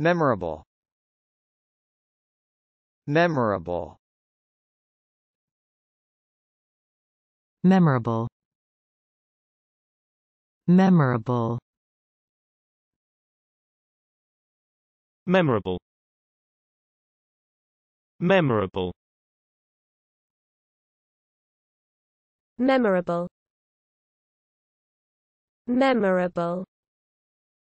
Memorable Memorable Memorable Memorable Memorable Memorable Memorable Memorable